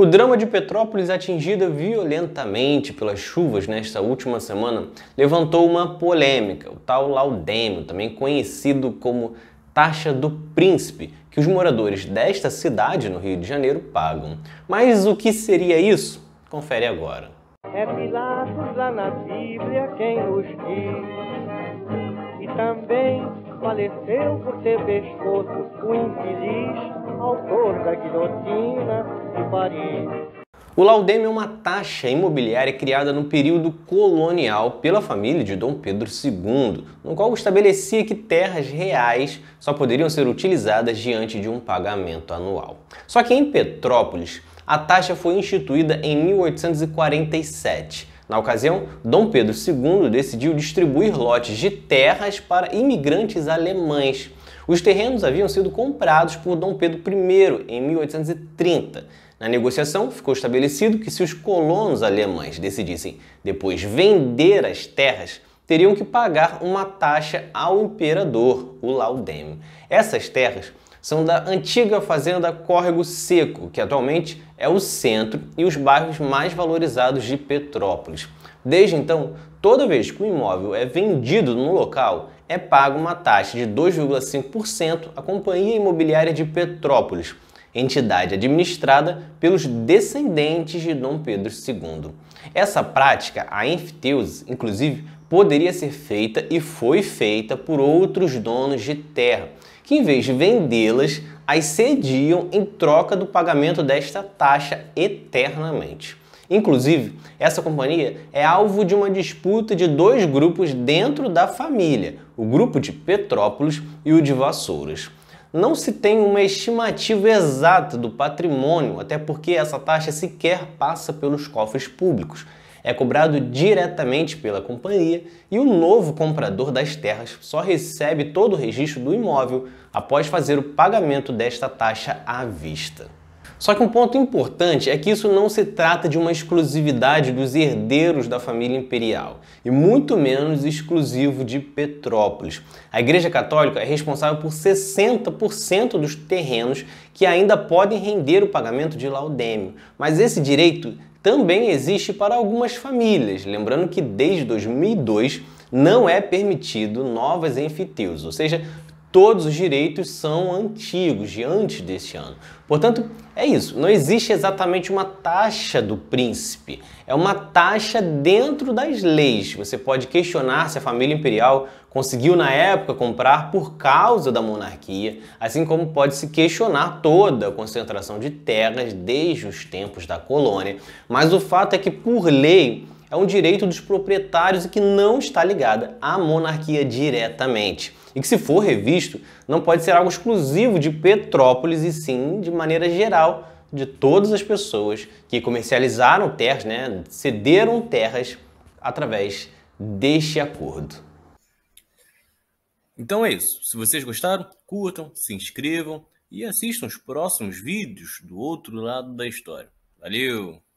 O drama de Petrópolis, atingida violentamente pelas chuvas nesta última semana, levantou uma polêmica, o tal laudêmio, também conhecido como taxa do príncipe, que os moradores desta cidade no Rio de Janeiro pagam. Mas o que seria isso? Confere agora. É Pilatos lá na Bíblia quem diz, e também faleceu por ter pescoço o autor da guilhotina de Paris. O laudêmio é uma taxa imobiliária criada no período colonial pela família de Dom Pedro II, no qual estabelecia que terras reais só poderiam ser utilizadas diante de um pagamento anual. Só que em Petrópolis, a taxa foi instituída em 1847. Na ocasião, Dom Pedro II decidiu distribuir lotes de terras para imigrantes alemães os terrenos haviam sido comprados por Dom Pedro I em 1830. Na negociação, ficou estabelecido que se os colonos alemães decidissem depois vender as terras, teriam que pagar uma taxa ao imperador, o Laudem. Essas terras são da antiga fazenda Córrego Seco, que atualmente é o centro e os bairros mais valorizados de Petrópolis. Desde então, Toda vez que o imóvel é vendido no local, é paga uma taxa de 2,5% à Companhia Imobiliária de Petrópolis, entidade administrada pelos descendentes de Dom Pedro II. Essa prática, a enfiteuse, inclusive, poderia ser feita e foi feita por outros donos de terra, que em vez de vendê-las, as cediam em troca do pagamento desta taxa eternamente. Inclusive, essa companhia é alvo de uma disputa de dois grupos dentro da família, o grupo de Petrópolis e o de Vassouras. Não se tem uma estimativa exata do patrimônio, até porque essa taxa sequer passa pelos cofres públicos. É cobrado diretamente pela companhia e o novo comprador das terras só recebe todo o registro do imóvel após fazer o pagamento desta taxa à vista. Só que um ponto importante é que isso não se trata de uma exclusividade dos herdeiros da família imperial, e muito menos exclusivo de Petrópolis. A Igreja Católica é responsável por 60% dos terrenos que ainda podem render o pagamento de laudêmio, mas esse direito também existe para algumas famílias, lembrando que desde 2002 não é permitido novas enfiteus, ou seja, todos os direitos são antigos, de antes deste ano. Portanto, é isso. Não existe exatamente uma taxa do príncipe. É uma taxa dentro das leis. Você pode questionar se a família imperial conseguiu na época comprar por causa da monarquia, assim como pode se questionar toda a concentração de terras desde os tempos da colônia. Mas o fato é que, por lei, é um direito dos proprietários e que não está ligada à monarquia diretamente. E que, se for revisto, não pode ser algo exclusivo de Petrópolis e sim, de maneira geral, de todas as pessoas que comercializaram terras, né, cederam terras através deste acordo. Então é isso. Se vocês gostaram, curtam, se inscrevam e assistam os próximos vídeos do outro lado da história. Valeu!